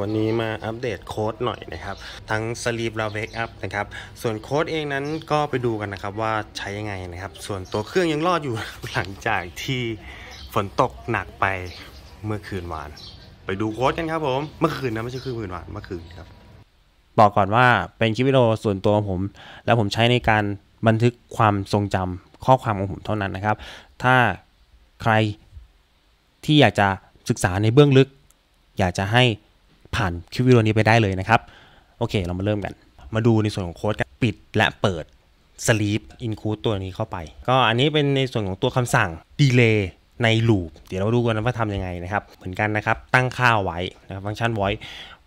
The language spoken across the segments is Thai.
วันนี้มาอัปเดตโค้ดหน่อยนะครับ ทั้ง Sleep ราเ Wake Up นะครับ ส่วนโค้ดเองนั้นก็ไปดูกันนะครับว่าใช้ยังไงนะครับ ส่วนตัวเครื่องยังรอดอยู่หลังจากที่ฝนตกหนักไปเมื่อคืนวาน ไปดูโค้ดกันครับผมเมื่อคืนนะไม่ใช่คืนนวานเมื่อคืนครับ บอกก่อนว่าเป็นคลิปวิดีโอส่วนตัวของผม แล้วผมใช้ในการบันทึกความทรงจำข้อความของผมเท่านั้นนะครับ ถ้าใครที่อยากจะศึกษาในเบื้องลึก อยากจะให้ผ่านคลิปวิดีโอนี้ไปได้เลยนะครับโอเค เรามาเริ่มกันมาดูในส่วนของโค้ดกัน ปิดและเปิด sleep include ตัวนี้เข้าไปก็อันนี้เป็นในส่วนของตัวคำสั่ง delay ใน loop เดี๋ยวเราดูกันว่าทำยังไงนะครับ เหมือนกันนะครับ ตั้งค่าไว้นะครับฟังก์ชันไว้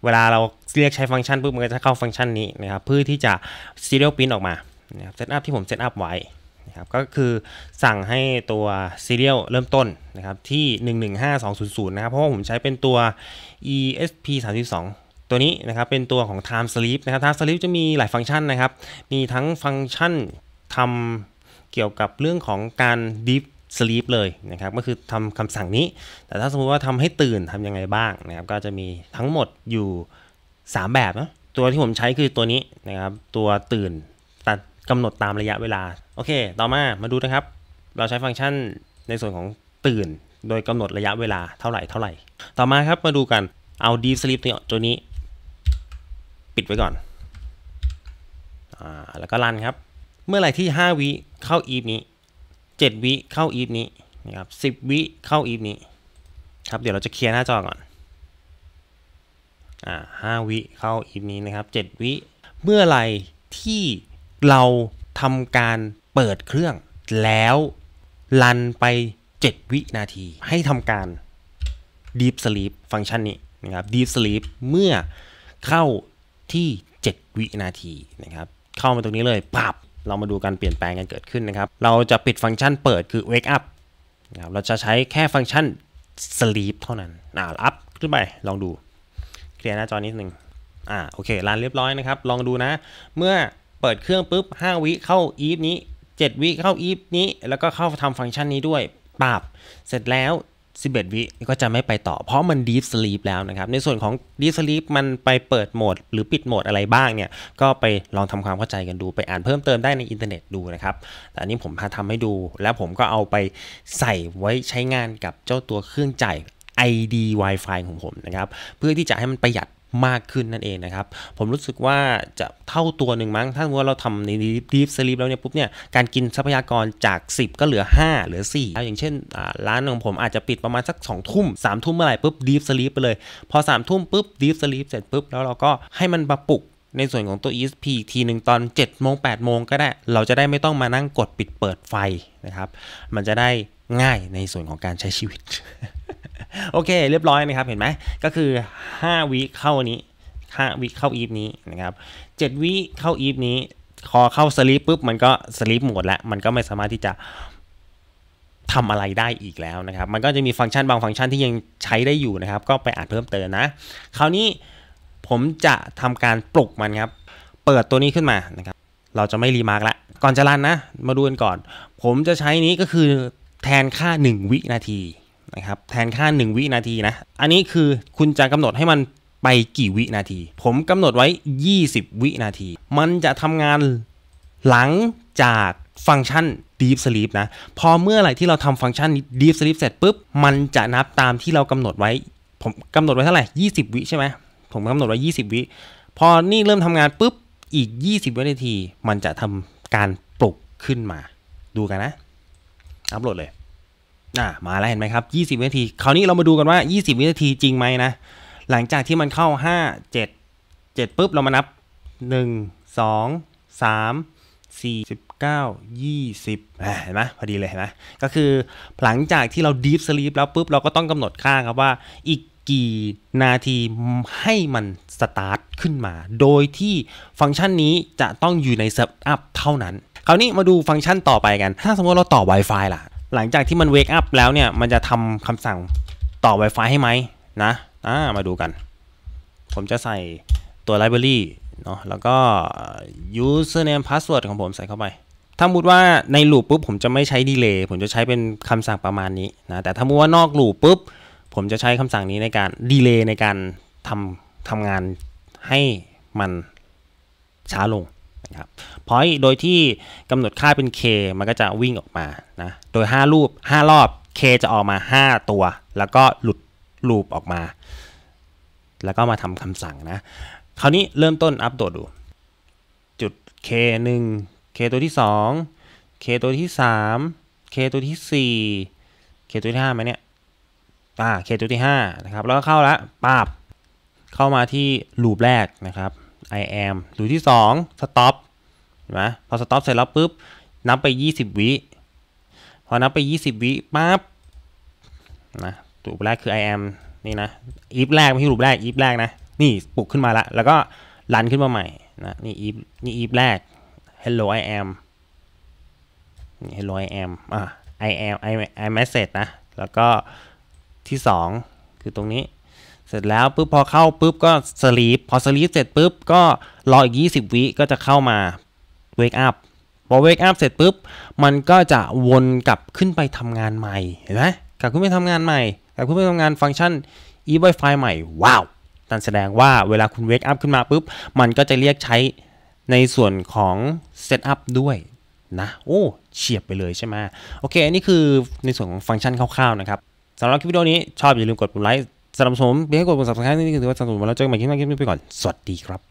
เวลาเราเรียกใช้ฟังก์ชันปุ๊บมันก็จะเข้าฟังก์ชันนี้นะครับเพื่อที่จะ serial print ออกมานะครับเซตอัพที่ผมเซตอัพไว้นะครับก็คือสั่งให้ตัวซีเรียลเริ่มต้นนะครับที่ 115200 นะครับ เพราะว่าผมใช้เป็นตัว ESP 32ตัวนี้นะครับ เป็นตัวของ Time Sleep นะครับ Time Sleep จะมีหลายฟังก์ชันนะครับ มีทั้งฟังก์ชันทำเกี่ยวกับเรื่องของการ Deep Sleep เลยนะครับ ก็คือทำคำสั่งนี้ แต่ถ้าสมมติว่าทำให้ตื่นทำยังไงบ้างนะครับก็จะมีทั้งหมดอยู่ 3 แบบนะตัวที่ผมใช้คือตัวนี้นะครับ ตัวตื่นกำหนดตามระยะเวลา โอเคต่อมามาดูนะครับ เราใช้ฟังก์ชันในส่วนของตื่นโดยกำหนดระยะเวลาเท่าไหร่เท่าไหร่ ต่อมาครับมาดูกันเอา deep sleep ตัวนี้ ปิดไว้ก่อนอ่าแล้วก็รันครับเมื่อไหร่ที่5วิเข้าีฟนี้7วิเข้าีฟนี้นะครับ10วิเข้าีฟนี้ครับเดี๋ยวเราจะเคลียร์หน้าจอก่อนอ่า5วิเข้าีฟนี้นะครับ7วิเมื่อไหร่ที่เราทำการเปิดเครื่องแล้วลันไป 7 วินาที ให้ทำการ Deep Sleep ฟังก์ชันนี้นะครับ Deep Sleep เมื่อเข้าที่ 7 วินาทีนะครับ เข้ามาตรงนี้เลยปับเรามาดูการเปลี่ยนแปลงกันเกิดขึ้นนะครับ เราจะปิดฟังก์ชันเปิดคือ wake up นะครับเราจะใช้แค่ฟังก์ชัน sleep เท่านั้นอ่าอัพขึ้นไปลองดูเคลียร์หน้าจอนิดนึ่งอ่าโอเคลัานเรียบร้อยนะครับ ลองดูนะเมื่อเปิดเครื่องปุ๊บ 5 วิเข้าอีฟนี้ 7 วิเข้าอีฟนี้ แล้วก็เข้าทำฟังก์ชันนี้ด้วย ปรับเสร็จแล้ว 11 วิก็จะไม่ไปต่อเพราะมัน Deep Sleep แล้วนะครับ ในส่วนของ Deep Sleep มันไปเปิดโหมดหรือปิดโหมดอะไรบ้างเนี่ย ก็ไปลองทำความเข้าใจกันดูไปอ่านเพิ่มเติมได้ในอินเทอร์เน็ตดูนะครับ แต่อันนี้ผมพาทำให้ดูแล้วผมก็เอาไปใส่ไว้ใช้งานกับเจ้าตัวเครื่องจ่าย ID Wi-Fi ของผมนะครับเพื่อที่จะให้มันประหยัดมากขึ้นนั่นเองนะครับ ผมรู้สึกว่าจะเท่าตัวหนึ่งมั้งถ้าว่าเราทำในดีฟสลีปแล้วเนี่ยปุ๊บเนี่ย การกินทรัพยากรจาก 10 ก็เหลือ5เหลือ4อย่างเช่นร้านของผมอาจจะปิดประมาณสัก2ทุ่ม3ทุ่มเมื่อไหร่ปุ๊บดีฟสลีปไปเลย พอ 3 ทุ่มปุ๊บดีฟสลีปเสร็จปุ๊บ แล้วเราก็ให้มันมาปลุกในส่วนของตัว ESP ทีหนึ่งตอน 7 โมงดโมงก็ได้เราจะได้ไม่ต้องมานั่งกดปิดเปิดไฟนะครับ มันจะได้ง่ายในส่วนของการใช้ชีวิตโอเคเรียบร้อยนะครับ เห็นไหม ก็คือ 5วิเข้านี้ 5วิเข้าอีฟนี้นะครับ 7วิเข้าอีฟนี้คอเข้าสลิปปุ๊บ มันก็สลิปหมดแล้ว มันก็ไม่สามารถที่จะทำอะไรได้อีกแล้วนะครับ มันก็จะมีฟังก์ชันบางฟังก์ชันที่ยังใช้ได้อยู่นะครับ ก็ไปอ่านเพิ่มเติมนะ คราวนี้ผมจะทำการปลุกมันครับ เปิดตัวนี้ขึ้นมานะครับเราจะไม่รีมาร์กละก่อนจะรันนะ มาดูกันก่อน ผมจะใช้นี้ก็คือแทนค่า 1 วินาทีนะครับแทนค่า1วินาทีนะ อันนี้คือคุณจะกำหนดให้มันไปกี่วินาที ผมกำหนดไว้ 20 วินาที มันจะทำงานหลังจากฟังก์ชัน deep sleep นะ พอเมื่อไหร่ที่เราทำฟังก์ชัน deep sleep เสร็จปุ๊บมันจะนับตามที่เรากำหนดไว้ ผมกำหนดไว้เท่าไหร่20 วิใช่ไหมผมกำหนดไว้ 20 วิพอนี่เริ่มทำงานปุ๊บอีก 20 วินาที มันจะทำการ ปลุกขึ้นมา ดูกันนะ อัพโหลดเลยอ่ะมาแล้วเห็นไหมครับ 20 วินาที คราวนี้เรามาดูกันว่า 20 วินาทีจริงไหมนะ หลังจากที่มันเข้า 5 7 7 ปุ๊บเรามานับ 1 2 3 4 19 20 เห็นไหมพอดีเลยเห็นไหม ก็คือหลังจากที่เรา deep sleep แล้วปุ๊บเราก็ต้องกำหนดค่าครับว่า อีกกี่นาทีให้มันสตาร์ทขึ้นมา โดยที่ฟังก์ชันนี้จะต้องอยู่ในเซตอัพเท่านั้น คราวนี้มาดูฟังก์ชันต่อไปกัน ถ้าสมมติเราต่อ Wi-Fi ล่ะหลังจากที่มันเวกอัพแล้วเนี่ย มันจะทำคำสั่งต่อ Wi-Fi ให้ไหมนะอ่ามาดูกัน ผมจะใส่ตัว library เนาะแล้วก็ username password ของผมใส่เข้าไป ถ้ามุดว่าในลูปปุ๊บผมจะไม่ใช้ดีเลย์ผมจะใช้เป็นคำสั่งประมาณนี้นะแต่ถ้ามุดว่านอกลูปปุ๊บผมจะใช้คำสั่งนี้ในการดีเลย์ในการทำทำงานให้มันช้าลงนะครับพอยโดยที่กำหนดค่าเป็น K มันก็จะวิ่งออกมานะ โดย 5 รูป 5 รอบ K จะออกมา 5 ตัว แล้วก็หลุดรูปออกมา แล้วก็มาทำคำสั่งนะ คราวนี้เริ่มต้นอัปโหลดดู จุด K 1 K ตัวที่ 2 K ตัวที่ 3 K ตัวที่ 4 K ตัวที่5ไหมเนี่ยอ่า K ตัวที่5นะครับแล้วก็เข้าละปาบเข้ามาที่รูปแรกนะครับ I am หรือที่2 stop เห็นไหมพอ stop เสร็จแล้วปุ๊บ นับไป 20 วิ พอนับไป 20 วิปั๊บ นะ ตัวแรกคือ I am นี่นะ if แรกไม่ใช่ รูปแรก if แรกนะ นี่ปลุกขึ้นมาละ แล้วก็รันขึ้นมาใหม่นะนี่ if นี่ if แรก hello I am นี่ hello I am อ่ะ I am I I message นะ แล้วก็ที่ 2 คือตรงนี้เสร็จแล้วปุ๊บพอเข้าปุ๊บก็สลีปพอสลีปเสร็จปุ๊บก็ รออีก20วิก็จะเข้ามาเวกอัพพอเวกอัพเสร็จปุ๊บ มันก็จะวนกลับขึ้นไปทำงานใหม่ เห็นไหมกลับขึ้นไปทำงานใหม่กลับขึ้นไปทำงานฟังก์ชัน e wifi ใหม่ ว้าวนั่นแสดงว่าเวลาคุณเวกอัพขึ้นมาปุ๊บมันก็จะเรียกใช้ในส่วนของเซตอัพด้วยนะโอ้เฉียบไปเลยใช่ไหมโอเคอันนี้คือในส่วนของฟังก์ชันคร่าวๆนะครับสำหรับคลิปวิดีโอนี้ชอบอย่าลืมกดปุ่มไลค์สำหรับผมเพียงกดปุ่มบส b s c r นี่คือว่าสรับผนแล้วเจอกันใหม่คลิปหน้าคลิปนี้ไปก่อน สวัสดีครับ